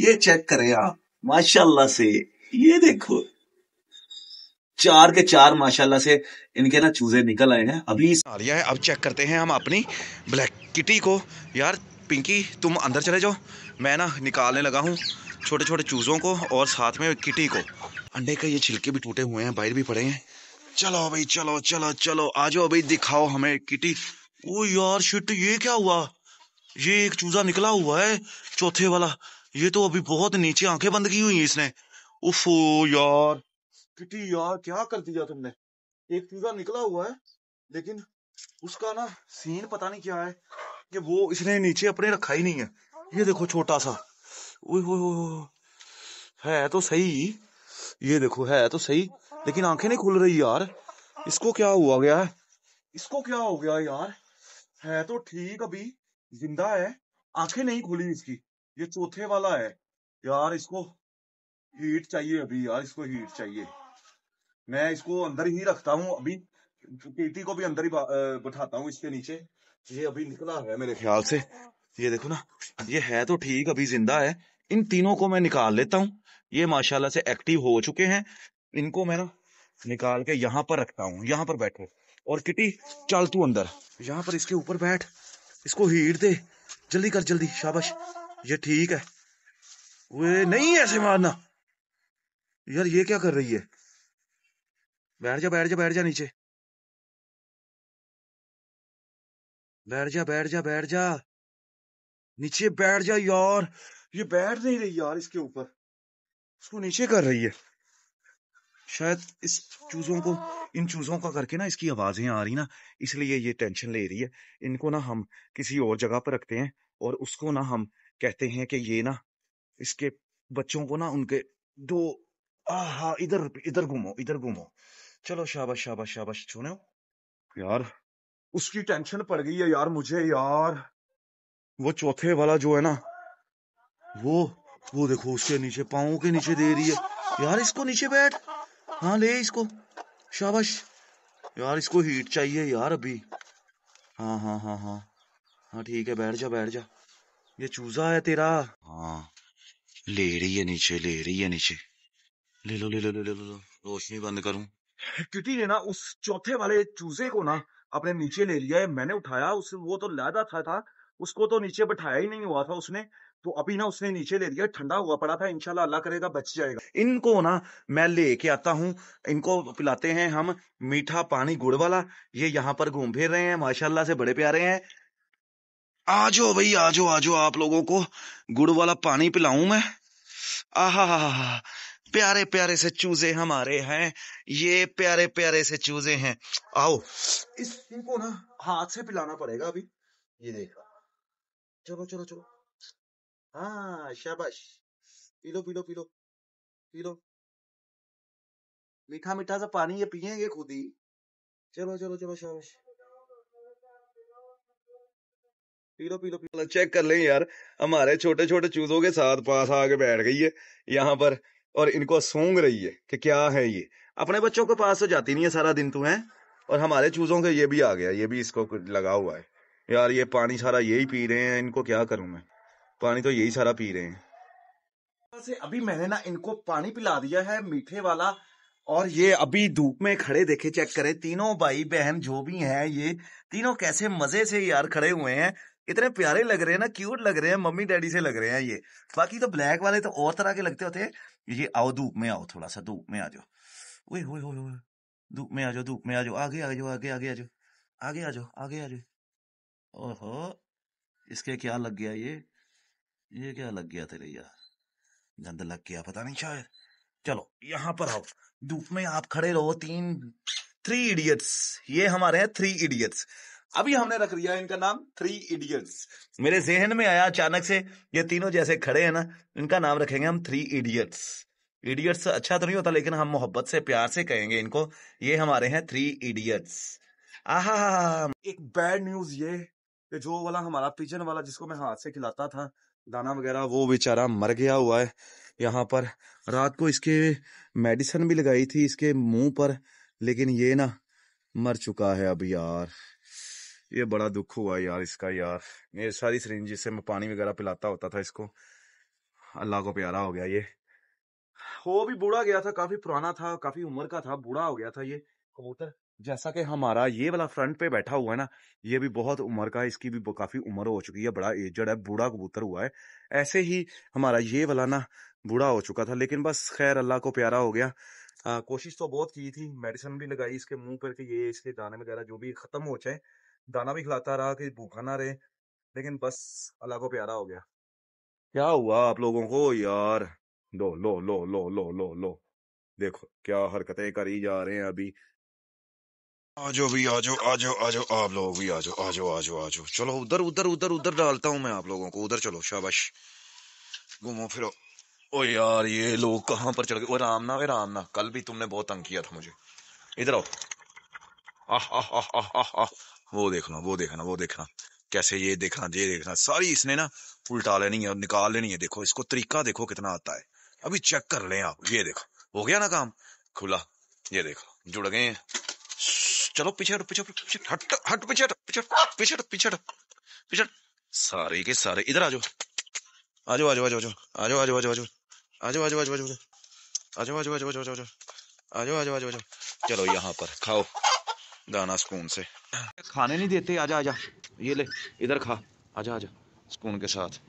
ये चेक करें आप माशाल्लाह से ये देखो चार के चार माशाल्लाह से इनके ना चूजे निकल आए हैं अभी रिया है अब चेक करते हैं हम अपनी ब्लैक किटी को यार पिंकी तुम अंदर चले जाओ मैं ना निकालने लगा हूँ छोटे छोटे चूज़ों को और साथ में किटी को अंडे के ये छिलके भी टूटे हुए हैं बाहर भी पड़े हैं चलो भाई चलो चलो चलो आ जाओ भाई दिखाओ हमें किटी ओ यार शिट ये क्या हुआ ये एक चूजा निकला हुआ है चौथे वाला ये तो अभी बहुत नीचे आंखें बंद की हुई इसने उफो यार किटी यार क्या कर दिया तुमने एक चूजा निकला हुआ है लेकिन उसका ना सीन पता नहीं क्या है कि वो इसने नीचे अपने रखा ही नहीं है ये देखो छोटा सा ओए हो है तो सही ये देखो है तो सही लेकिन आंखें नहीं खुल रही यार इसको क्या हुआ गया है इसको क्या हो गया यार है तो ठीक अभी जिंदा है आंखें नहीं खुली इसकी ये चौथे वाला है यार इसको हीट चाहिए अभी यार इसको हीट चाहिए मैं इसको अंदर ही रखता हूँ अभी पेटी को भी अंदर ही बैठाता हूँ इसके नीचे ये अभी निकला है मेरे ख्याल से ये देखो ना ये है तो ठीक अभी जिंदा है इन तीनों को मैं निकाल लेता हूँ ये माशाल्लाह से एक्टिव हो चुके हैं इनको मैं ना निकाल के यहाँ पर रखता हूँ यहाँ पर बैठो और किटी चल तू अंदर यहाँ पर इसके ऊपर बैठ इसको हीट दे जल्दी कर जल्दी शाबाश ये ठीक है वे नहीं ऐसे मारना यार ये क्या कर रही है बैठ जा बैठ जा बैठ जा नीचे बैठ जा बैठ जा बैठ जा नीचे बैठ जा यार ये बैठ नहीं रही यार इसके ऊपर उसको नीचे कर रही है शायद इस चूजों को इन चूजों का करके ना इसकी आवाजें आ रही ना इसलिए ये टेंशन ले रही है इनको ना हम किसी और जगह पर रखते हैं और उसको ना हम कहते हैं कि ये ना इसके बच्चों को ना उनके दो हाँ इधर इधर घूमो इधर घूमो चलो शाबाश शाबाश शाबाश छोने यार उसकी टेंशन पड़ गई है यार मुझे यार वो चौथे वाला जो है ना वो वो देखो उसके नीचे पाओ के नीचे दे रही है यार इसको नीचे बैठ हाँ ले इसको शाबाश यार इसको हीट चाहिए यार अभी हाँ हाँ हाँ हाँ हाँ ठीक है बैठ जा बैठ जा ये चूजा है तेरा हाँ ले रही है नीचे ले रही है नीचे ले लो ले लो ले लो ले लो रोशनी बंद करूं क्योंकि ने ना उस चौथे वाले चूजे को ना अपने नीचे ले लिया है मैंने उठाया उस वो तो लादा था था उसको तो नीचे बैठाया ही नहीं हुआ था उसने तो अभी ना उसने नीचे ले लिया ठंडा हुआ पड़ा था इंशाल्लाह अल्लाह करेगा बच जाएगा इनको ना मैं लेके आता हूँ इनको पिलाते हैं हम मीठा पानी गुड़ वाला ये यहाँ पर घूम फिर रहे हैं माशाल्लाह से बड़े प्यारे हैं आज भाई आज आज आप लोगों को गुड़ वाला पानी पिलाऊ मैं आहा प्यारे प्यारे से चूजे हमारे हैं ये प्यारे प्यारे से चूजे हैं आओ इस इनको ना हाथ से पिलाना पड़ेगा अभी ये देखो चलो चलो चलो हाँ शाबाश पीलो पीलो पीलो पीलो मीठा मीठा सा पानी ये पिएंगे खुद ही चलो चलो चलो शाबाश पीलो पीलो पीलो चेक कर लें यार हमारे छोटे छोटे चूजों के साथ पास आके बैठ गई है यहाँ पर और इनको सूंघ रही है कि क्या है ये अपने बच्चों के पास तो जाती नहीं है सारा दिन तू है और हमारे चूजों के ये भी आ गया ये भी इसको लगा हुआ है यार ये पानी सारा यही पी रहे हैं इनको क्या करूं मैं पानी तो यही सारा पी रहे हैं से अभी मैंने ना इनको पानी पिला दिया है मीठे वाला और ये अभी धूप में खड़े देखे चेक करें तीनों भाई बहन जो भी हैं ये तीनों कैसे मजे से यार खड़े हुए हैं इतने प्यारे लग रहे हैं ना क्यूट लग रहे हैं मम्मी डैडी से लग रहे हैं ये बाकी तो ब्लैक वाले तो और तरह के लगते होते हैं ये आओ धूप में आओ थोड़ा सा धूप में आ जाओ ओए ओए ओए धूप में आ जाओ धूप में आ जाओ आगे आ जाओ आगे आगे आ जाओ आगे आ जाओ आगे आ जाओ ओहो इसके क्या लग गया ये ये क्या लग गया तेरे यार गंद लग गया पता नहीं शायद चलो यहाँ पर आओ धूप में आप खड़े रहो तीन थ्री इडियट्स ये हमारे हैं थ्री इडियट्स अभी हमने रख दिया इनका नाम थ्री इडियट्स मेरे जहन में आया अचानक से ये तीनों जैसे खड़े हैं ना इनका नाम रखेंगे हम थ्री इडियट्स इडियट्स अच्छा तो नहीं होता लेकिन हम मोहब्बत से प्यार से कहेंगे इनको ये हमारे हैं थ्री इडियट्स आहा एक बैड न्यूज ये कि जो वाला हमारा पिजन वाला जिसको मैं हाथ से खिलाता था दाना वगैरह वो बेचारा मर गया हुआ है यहाँ पर रात को इसके मेडिसिन भी लगाई थी इसके मुंह पर लेकिन ये ना मर चुका है अब यार ये बड़ा दुख हुआ यार इसका यार ये सारी सरिंज से मैं पानी वगैरह पिलाता होता था इसको अल्लाह को प्यारा हो गया ये वो भी बूढ़ा गया था काफी पुराना था काफी उम्र का था बूढ़ा हो गया था ये कबूतर जैसा कि हमारा ये वाला फ्रंट पे बैठा हुआ है ना ये भी बहुत उम्र का इसकी भी काफी उम्र हो चुकी है बड़ा एजड है बूढ़ा कबूतर हुआ है ऐसे ही हमारा ये वाला ना बूढ़ा हो चुका था लेकिन बस खैर अल्लाह को प्यारा हो गया आ, कोशिश तो बहुत की थी मेडिसिन भी लगाई इसके मुंह पर कि ये इसके दाने वगैरह जो भी खत्म हो जाए दाना भी खिलाता रहा कि भूखा ना रहे लेकिन बस अल्लाह को प्यारा हो गया क्या हुआ आप लोगों को यार लो लो लो लो लो लो लो देखो क्या हरकतें करी जा रहे हैं अभी आजो भी आजो आजो आजो आप लोग भी आजो आजो आजो आजो चलो उधर उधर उधर उधर डालता हूँ मैं आप लोगों को उधर चलो शाबाश घूमो फिरो ओ यार ये लोग कहाँ पर चढ़ गए राम ना राम ना कल भी तुमने बहुत तंग किया था मुझे इधर आओ आह आह आह आह आह वो देखना वो देखना वो देखना कैसे ये देखना ये देखना सारी इसने ना उल्टा लेनी है और निकाल लेनी है देखो इसको तरीका देखो कितना आता है अभी चेक कर ले आप ये देखो हो गया ना काम खुला ये देखो जुड़ गए चलो पीछे हट हट पीछे हट पीछे पीछे पीछे पीछे सारे के सारे इधर आ जाओ आज आज आज आज आज आज आ जाओ आ जाओ आ जाओ आ जाओ आ जाओ आ जाओ आ जाओ आ जाओ आ जाओ आ जाओ आ जाओ आ जाओ आ जाओ आ जाओ चलो यहाँ पर खाओ दाना सुकून से खाने नहीं देते आजा आजा ये ले इधर खा आजा आजा सुकून के साथ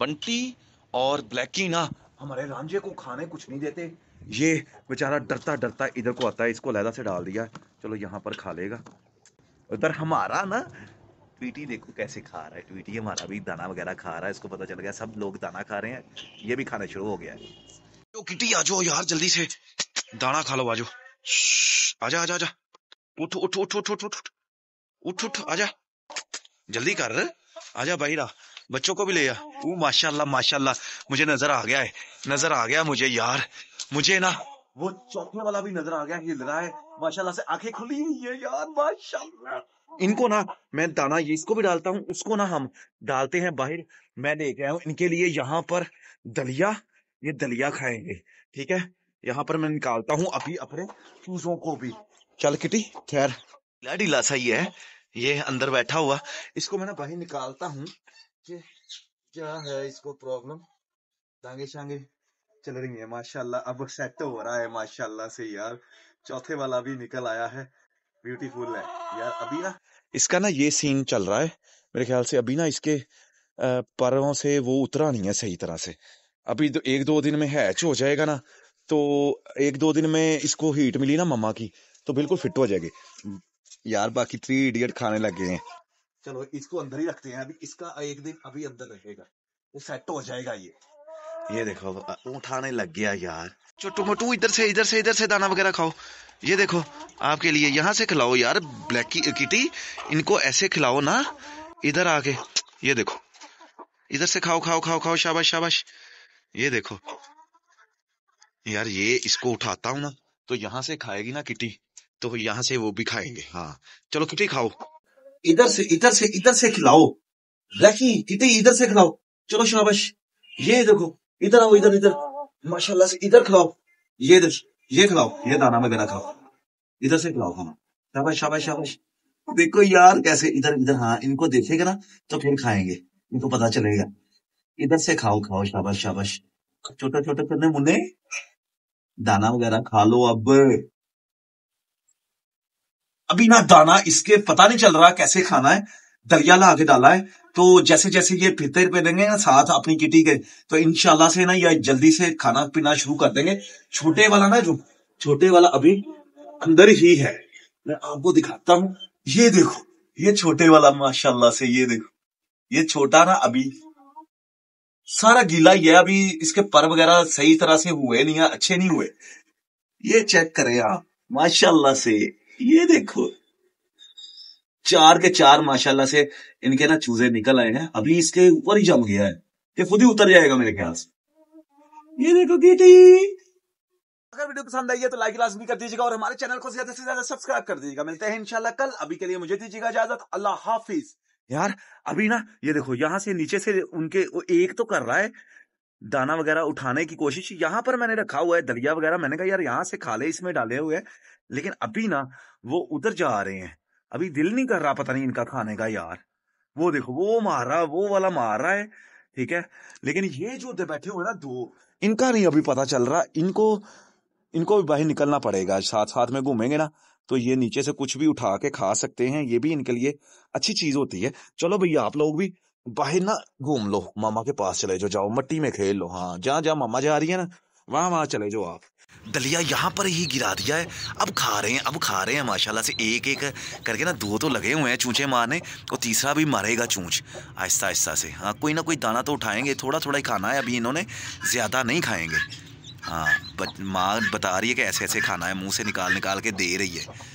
बंटी और ब्लैकी ना हमारे रांझे को खाने कुछ नहीं देते ये बेचारा डरता डरता इधर को आता है इसको लहदा से डाल दिया चलो यहाँ पर खा लेगा उधर हमारा ना ट्वीटी देखो कैसे खा रहा है ट्वीटी हमारा भी दाना वगैरह खा रहा है इसको पता चल गया सब लोग दाना खा रहे हैं ये भी खाना शुरू हो गया है किटी आ जाओ यार जल्दी से दाना खा लो आजो आजा आजा आजा उठ उठ उठ उठ उठ उठ उठ उठ उठ आजा जल्दी कर आजा बहिरा बच्चों को भी ले आ वो माशाल्लाह माशाल्लाह मुझे नजर आ गया है नजर आ गया मुझे यार मुझे ना वो चौथे वाला भी नजर आ गया हिल रहा है माशाल्लाह से आंखें खुली हुई है यार माशाल्लाह इनको ना मैं दाना ये इसको भी डालता हूँ उसको ना हम डालते हैं बाहर मैं देख रहा हूँ इनके लिए यहाँ पर दलिया ये दलिया खाएंगे ठीक है यहाँ पर मैं निकालता हूँ अभी अपने चूजों को भी चल किटी ठहर ढीला सा ही है ये अंदर बैठा हुआ इसको मैं ना बाहर निकालता हूँ क्या है इसको प्रॉब्लम टांगे शांगे चल रही है माशाल्लाह अब सेट हो रहा है माशाल्लाह से यार चौथे वाला भी निकल आया है ब्यूटीफुल है यार अभी ना इसका ना ये सीन चल रहा है मेरे ख्याल से अभी ना इसके परों से वो उतरा नहीं है सही तरह से अभी तो एक दो दिन में हैच हो जाएगा ना तो एक दो दिन में इसको हीट मिली ना मम्मा की तो बिल्कुल फिट हो जाएगी यार बाकी थ्री इडियट खाने लग गए हैं चलो इसको अंदर ही रखते हैं अभी इसका एक दिन अभी अंदर रहेगा वो सेट हो जाएगा ये ये देखो उठाने लग गया यार छोटू मोटू इधर से इधर से इधर से दाना वगैरह खाओ ये देखो आपके लिए यहाँ से खिलाओ यार ब्लैक की किटी इनको ऐसे खिलाओ ना इधर आके ये देखो इधर से खाओ खाओ खाओ खाओ शाबाश शाबाश ये देखो यार ये इसको उठाता हूँ ना तो यहाँ से खाएगी ना किटी तो यहाँ से वो भी खाएंगे हाँ चलो कितनी खाओ इधर से इधर से इधर से खिलाओ रखी इतनी इधर से खिलाओ चलो शाबाश ये देखो इधर आओ इधर इधर माशाल्लाह से इधर खिलाओ ये इधर ये खिलाओ ये दाना में मेरा खाओ इधर से खिलाओ हम हाँ। शाबाश शाबाश शाबाश देखो यार कैसे इधर इधर हाँ इनको देखेगा ना तो फिर खाएंगे इनको पता चलेगा इधर से खाओ खाओ शाबाश शाबाश छोटा छोटा करने मुन्ने दाना वगैरह खा लो अब अभी ना दाना इसके पता नहीं चल रहा कैसे खाना है दलिया ला के डाला है तो जैसे जैसे ये फिरते देंगे ना साथ अपनी किटी के तो इनशाला से ना ये जल्दी से खाना पीना शुरू कर देंगे छोटे वाला ना जो छोटे वाला अभी अंदर ही है मैं आपको दिखाता हूँ ये देखो ये छोटे वाला माशाला से ये देखो ये छोटा ना अभी सारा गीला ही है अभी इसके पर वगैरह सही तरह से हुए नहीं है अच्छे नहीं हुए ये चेक करें आप माशाल्लाह से ये देखो चार के चार माशाल्लाह से इनके ना चूजे निकल आए हैं अभी इसके ऊपर ही जम गया है ये खुद ही उतर जाएगा मेरे ख्याल से ये देखो बेटी अगर वीडियो पसंद आई है तो लाइक लाजमी कर दीजिएगा और हमारे चैनल को ज्यादा से ज्यादा सब्सक्राइब कर दीजिएगा मिलते हैं इंशाल्लाह कल अभी के लिए मुझे दीजिएगा इजाजत अल्लाह हाफिज यार अभी ना ये देखो यहां से नीचे से उनके वो एक तो कर रहा है दाना वगैरह उठाने की कोशिश यहां पर मैंने रखा हुआ है दलिया वगैरह मैंने कहा यार यहाँ से खा ले इसमें डाले हुए लेकिन अभी ना वो उधर जा रहे हैं अभी दिल नहीं कर रहा पता नहीं इनका खाने का यार वो देखो वो मार रहा वो वाला मार रहा है ठीक है लेकिन ये जो उधर बैठे हुए ना दो इनका नहीं अभी पता चल रहा इनको इनको भी बाहर निकलना पड़ेगा साथ साथ में घूमेंगे ना तो ये नीचे से कुछ भी उठा के खा सकते हैं ये भी इनके लिए अच्छी चीज होती है चलो भैया आप लोग भी बाहर ना घूम लो मामा के पास चले जाओ जाओ मट्टी में खेल लो हाँ जहाँ जहाँ मामा जा रही है ना वहाँ वहाँ चले जाओ आप दलिया यहाँ पर ही गिरा दिया है अब खा रहे हैं अब खा रहे हैं माशाल्लाह से एक एक करके ना दो तो लगे हुए हैं चूचे मारने और तीसरा भी मारेगा चूच आहिस्ता आहिस्ता से हाँ कोई ना कोई दाना तो उठाएंगे थोड़ा थोड़ा ही खाना है अभी इन्होंने ज़्यादा नहीं खाएंगे हाँ बट माँ बता रही है कि ऐसे ऐसे खाना है मुँह से निकाल निकाल के दे रही है